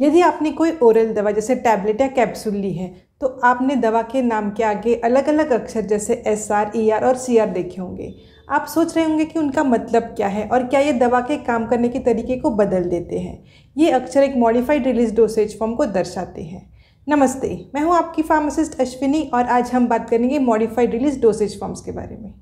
यदि आपने कोई ओरल दवा जैसे टैबलेट या कैप्सूल ली है तो आपने दवा के नाम के आगे अलग अलग अक्षर जैसे एस आर ई आर और सी आर देखे होंगे आप सोच रहे होंगे कि उनका मतलब क्या है और क्या ये दवा के काम करने के तरीके को बदल देते हैं ये अक्षर एक मॉडिफाइड रिलीज डोसेज फॉर्म को दर्शाते हैं नमस्ते मैं हूँ आपकी फार्मासिस्ट अश्विनी और आज हम बात करेंगे मॉडिफाइड रिलीज डोसेज फॉर्म्स के बारे में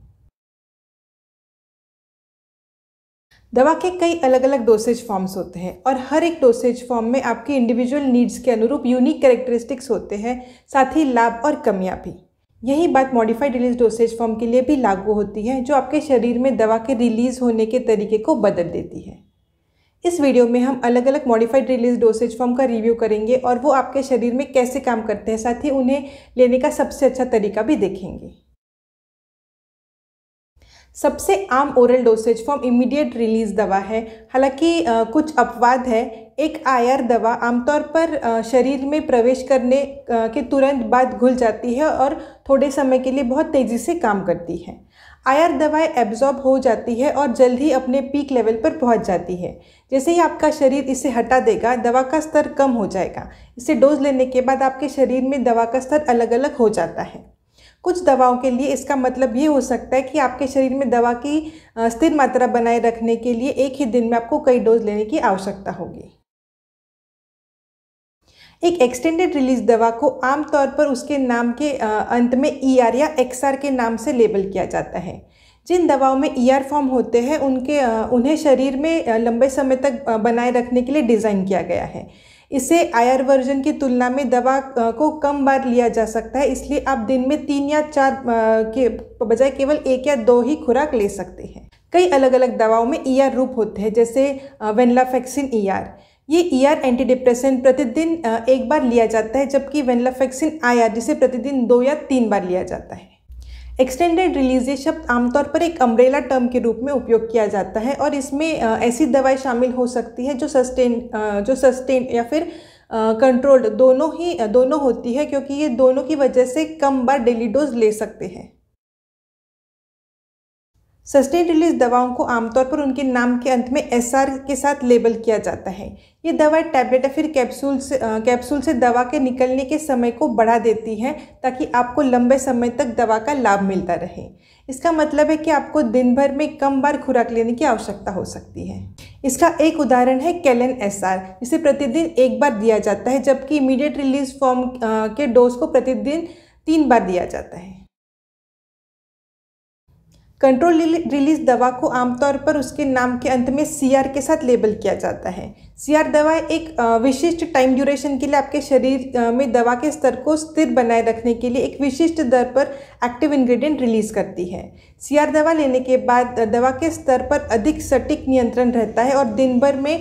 दवा के कई अलग अलग डोसेज फॉर्म्स होते हैं और हर एक डोसेज फॉर्म में आपके इंडिविजुअल नीड्स के अनुरूप यूनिक कैरेक्टरिस्टिक्स होते हैं साथ ही लाभ और कमियाँ भी यही बात मॉडिफाइड रिलीज डोसेज फॉर्म के लिए भी लागू होती है जो आपके शरीर में दवा के रिलीज़ होने के तरीके को बदल देती है इस वीडियो में हम अलग अलग मॉडिफाइड रिलीज डोसेज फॉर्म का रिव्यू करेंगे और वो आपके शरीर में कैसे काम करते हैं साथ ही उन्हें लेने का सबसे अच्छा तरीका भी देखेंगे सबसे आम oral dosage form immediate release दवा है हालांकि कुछ अपवाद है एक आयर दवा आमतौर पर शरीर में प्रवेश करने के तुरंत बाद घुल जाती है और थोड़े समय के लिए बहुत तेज़ी से काम करती है आयर दवाएं एब्जॉर्ब हो जाती है और जल्द ही अपने पीक लेवल पर पहुंच जाती है जैसे ही आपका शरीर इसे हटा देगा दवा का स्तर कम हो जाएगा इसे डोज लेने के बाद आपके शरीर में दवा का स्तर अलग अलग हो जाता है कुछ दवाओं के लिए इसका मतलब ये हो सकता है कि आपके शरीर में दवा की स्थिर मात्रा बनाए रखने के लिए एक ही दिन में आपको कई डोज लेने की आवश्यकता होगी एक एक्सटेंडेड रिलीज दवा को आमतौर पर उसके नाम के अंत में ई e ER या एक्स के नाम से लेबल किया जाता है जिन दवाओं में ई ER फॉर्म होते हैं उनके उन्हें शरीर में लंबे समय तक बनाए रखने के लिए डिज़ाइन किया गया है इसे आयर वर्जन की तुलना में दवा को कम बार लिया जा सकता है इसलिए आप दिन में तीन या चार के बजाय केवल एक या दो ही खुराक ले सकते हैं कई अलग अलग दवाओं में ई e ER रूप होते हैं जैसे वेनलाफेक्सिन ई ER. ये ई आर एंटीडिप्रेसेंट प्रतिदिन एक बार लिया जाता है जबकि वेनलाफेक्सिन आई जिसे प्रतिदिन दो या तीन बार लिया जाता है एक्सटेंडेड रिलीज ये शब्द आमतौर पर एक अम्ब्रेला टर्म के रूप में उपयोग किया जाता है और इसमें ऐसी दवाई शामिल हो सकती है जो सस्टेन जो सस्टेन या फिर कंट्रोल्ड दोनों ही दोनों होती है क्योंकि ये दोनों की वजह से कम बार डेली डोज ले सकते हैं सस्टेन रिलीज दवाओं को आमतौर पर उनके नाम के अंत में एस के साथ लेबल किया जाता है ये दवा टैबलेट या फिर कैप्सूल से कैप्सूल से दवा के निकलने के समय को बढ़ा देती है ताकि आपको लंबे समय तक दवा का लाभ मिलता रहे इसका मतलब है कि आपको दिन भर में कम बार खुराक लेने की आवश्यकता हो सकती है इसका एक उदाहरण है कैलन एस इसे प्रतिदिन एक बार दिया जाता है जबकि इमीडिएट रिलीज फॉर्म के डोज को प्रतिदिन तीन बार दिया जाता है कंट्रोल रिलीज दवा को आमतौर पर उसके नाम के अंत में सी के साथ लेबल किया जाता है सी दवा एक विशिष्ट टाइम ड्यूरेशन के लिए आपके शरीर में दवा के स्तर को स्थिर बनाए रखने के लिए एक विशिष्ट दर पर एक्टिव इंग्रेडिएंट रिलीज करती है सी दवा लेने के बाद दवा के स्तर पर अधिक सटीक नियंत्रण रहता है और दिन भर में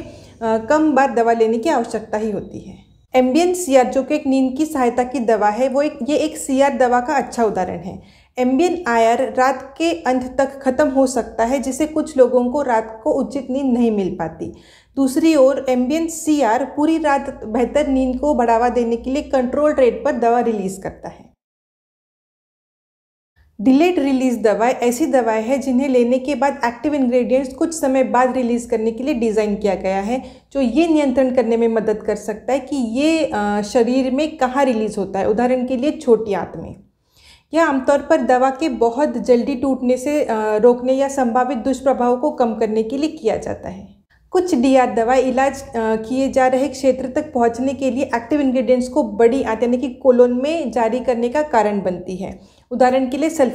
कम बार दवा लेने की आवश्यकता ही होती है एम्बियन सी जो कि एक नींद की सहायता की दवा है वो एक ये एक सी दवा का अच्छा उदाहरण है एम्बियन आयर रात के अंत तक खत्म हो सकता है जिससे कुछ लोगों को रात को उचित नींद नहीं मिल पाती दूसरी ओर एम्बियन सी आर पूरी रात बेहतर नींद को बढ़ावा देने के लिए कंट्रोल रेट पर दवा रिलीज करता है डिलेड रिलीज दवाएं ऐसी दवाएं हैं जिन्हें लेने के बाद एक्टिव इंग्रेडिएंट्स कुछ समय बाद रिलीज करने के लिए डिज़ाइन किया गया है जो ये नियंत्रण करने में मदद कर सकता है कि ये शरीर में कहाँ रिलीज होता है उदाहरण के लिए छोटी आंत में यह आमतौर पर दवा के बहुत जल्दी टूटने से रोकने या संभावित दुष्प्रभाव को कम करने के लिए किया जाता है कुछ डीआर दवा इलाज किए जा रहे क्षेत्र तक पहुंचने के लिए एक्टिव इंग्रेडिएंट्स को बड़ी आत यानी कि कोलोन में जारी करने का कारण बनती है उदाहरण के लिए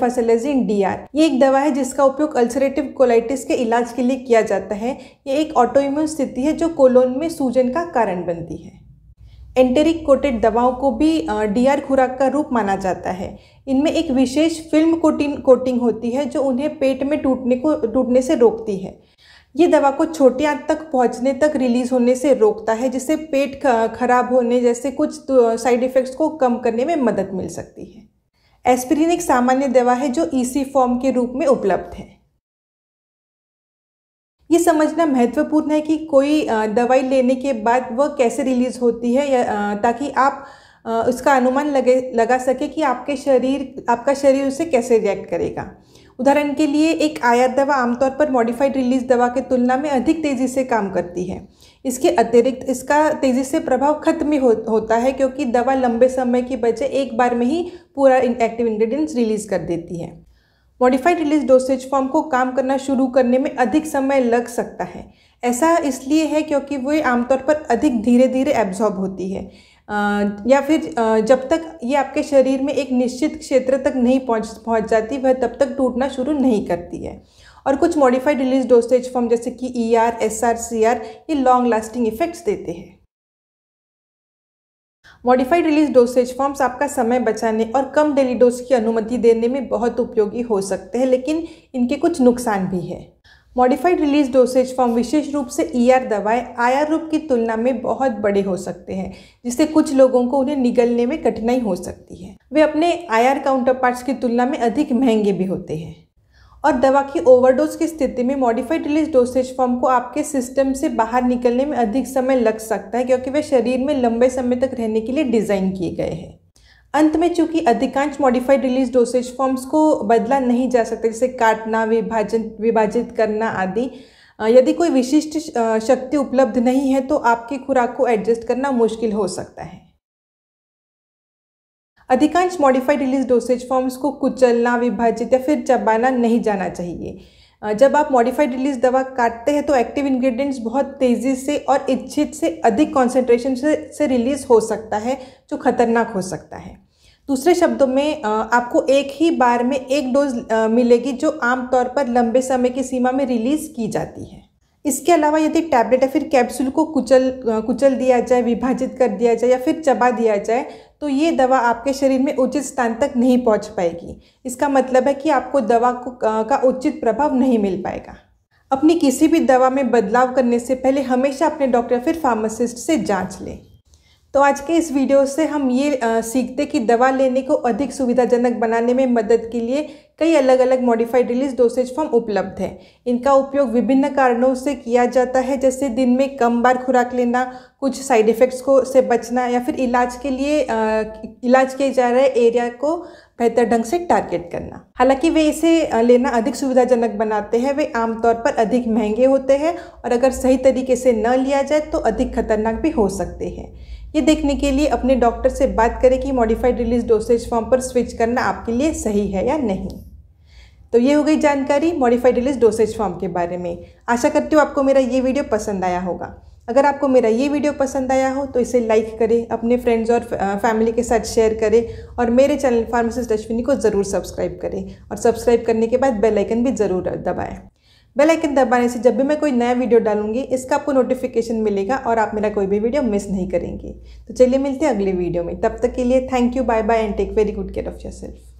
डी डीआर ये एक दवा है जिसका उपयोग अल्सरेटिव कोलाइटिस के इलाज के लिए किया जाता है ये एक ऑटोइम्यून स्थिति है जो कोलोन में सूजन का कारण बनती है एंटेरिक कोटेड दवाओं को भी डीआर खुराक का रूप माना जाता है इनमें एक विशेष फिल्म कोटिंग कोटिंग होती है जो उन्हें पेट में टूटने को टूटने से रोकती है ये दवा को छोटे आंत तक पहुंचने तक रिलीज होने से रोकता है जिससे पेट खराब होने जैसे कुछ साइड इफ़ेक्ट्स को कम करने में मदद मिल सकती है एस्पिरिन एक सामान्य दवा है जो ईसी e फॉर्म के रूप में उपलब्ध है ये समझना महत्वपूर्ण है कि कोई दवाई लेने के बाद वह कैसे रिलीज़ होती है या ताकि आप उसका अनुमान लगे लगा सके कि आपके शरीर आपका शरीर उसे कैसे रिएक्ट करेगा उदाहरण के लिए एक आयात दवा आमतौर पर मॉडिफाइड रिलीज दवा के तुलना में अधिक तेज़ी से काम करती है इसके अतिरिक्त इसका तेज़ी से प्रभाव खत्म ही हो, होता है क्योंकि दवा लंबे समय की बजाय एक बार में ही पूरा एक्टिव इंग्रेडिएंट्स रिलीज़ कर देती है मॉडिफाइड रिलीज डोसेज फॉर्म को काम करना शुरू करने में अधिक समय लग सकता है ऐसा इसलिए है क्योंकि वे आमतौर पर अधिक धीरे धीरे एब्जॉर्ब होती है या फिर जब तक ये आपके शरीर में एक निश्चित क्षेत्र तक नहीं पहुंच पहुंच जाती वह तब तक टूटना शुरू नहीं करती है और कुछ मॉडिफाइड रिलीज डोसेज फॉर्म जैसे कि E R S R C R ये लॉन्ग लास्टिंग इफेक्ट्स देते हैं मॉडिफाइड रिलीज डोसेज फॉर्म्स आपका समय बचाने और कम डेली डोज की अनुमति देने में बहुत उपयोगी हो सकते हैं लेकिन इनके कुछ नुकसान भी है मॉडिफाइड रिलीज डोसेज फॉर्म विशेष रूप से ईआर e दवाएं आईआर रूप की तुलना में बहुत बड़े हो सकते हैं जिससे कुछ लोगों को उन्हें निगलने में कठिनाई हो सकती है वे अपने आईआर काउंटर पार्ट्स की तुलना में अधिक महंगे भी होते हैं और दवा की ओवरडोज की स्थिति में मॉडिफाइड रिलीज डोसेज फॉर्म को आपके सिस्टम से बाहर निकलने में अधिक समय लग सकता है क्योंकि वे शरीर में लंबे समय तक रहने के लिए डिज़ाइन किए गए हैं अंत में चूंकि अधिकांश मॉडिफाइड रिलीज डोसेज फॉर्म्स को बदला नहीं जा सकता जैसे काटना विभाजन विभाजित करना आदि यदि कोई विशिष्ट शक्ति उपलब्ध नहीं है तो आपकी खुराक को एडजस्ट करना मुश्किल हो सकता है अधिकांश मॉडिफाइड रिलीज डोसेज फॉर्म्स को कुचलना विभाजित या फिर चबाना नहीं जाना चाहिए जब आप मॉडिफाइड रिलीज दवा काटते हैं तो एक्टिव इंग्रेडिएंट्स बहुत तेज़ी से और इच्छित से अधिक कॉन्सेंट्रेशन से से रिलीज़ हो सकता है जो खतरनाक हो सकता है दूसरे शब्दों में आपको एक ही बार में एक डोज मिलेगी जो आमतौर पर लंबे समय की सीमा में रिलीज़ की जाती है इसके अलावा यदि टैबलेट या फिर कैप्सूल को कुचल कुचल दिया जाए विभाजित कर दिया जाए या फिर चबा दिया जाए तो ये दवा आपके शरीर में उचित स्थान तक नहीं पहुंच पाएगी इसका मतलब है कि आपको दवा को का उचित प्रभाव नहीं मिल पाएगा अपनी किसी भी दवा में बदलाव करने से पहले हमेशा अपने डॉक्टर फिर फार्मासिस्ट से जांच लें तो आज के इस वीडियो से हम ये सीखते कि दवा लेने को अधिक सुविधाजनक बनाने में मदद के लिए कई अलग अलग मॉडिफाइड रिलीज डोसेज फॉर्म उपलब्ध है इनका उपयोग विभिन्न कारणों से किया जाता है जैसे दिन में कम बार खुराक लेना कुछ साइड इफ़ेक्ट्स को से बचना या फिर इलाज के लिए आ, इलाज किए जा रहे एरिया को बेहतर ढंग से टारगेट करना हालांकि वे इसे लेना अधिक सुविधाजनक बनाते हैं वे आमतौर पर अधिक महंगे होते हैं और अगर सही तरीके से न लिया जाए तो अधिक खतरनाक भी हो सकते हैं ये देखने के लिए अपने डॉक्टर से बात करें कि मॉडिफाइड रिलीज डोसेज फॉर्म पर स्विच करना आपके लिए सही है या नहीं तो ये हो गई जानकारी मॉडिफाइड रिलीज डोसेज फॉर्म के बारे में आशा करती हूँ आपको मेरा ये वीडियो पसंद आया होगा अगर आपको मेरा ये वीडियो पसंद आया हो तो इसे लाइक करें अपने फ्रेंड्स और फैमिली के साथ शेयर करें और मेरे चैनल फार्मासिस्ट अश्विनी को ज़रूर सब्सक्राइब करें और सब्सक्राइब करने के बाद बेल आइकन भी ज़रूर दबाएं बेल आइकन दबाने से जब भी मैं कोई नया वीडियो डालूंगी इसका आपको नोटिफिकेशन मिलेगा और आप मेरा कोई भी वीडियो मिस नहीं करेंगे तो चलिए मिलते हैं अगले वीडियो में तब तक के लिए thank you bye bye and take very good care of your self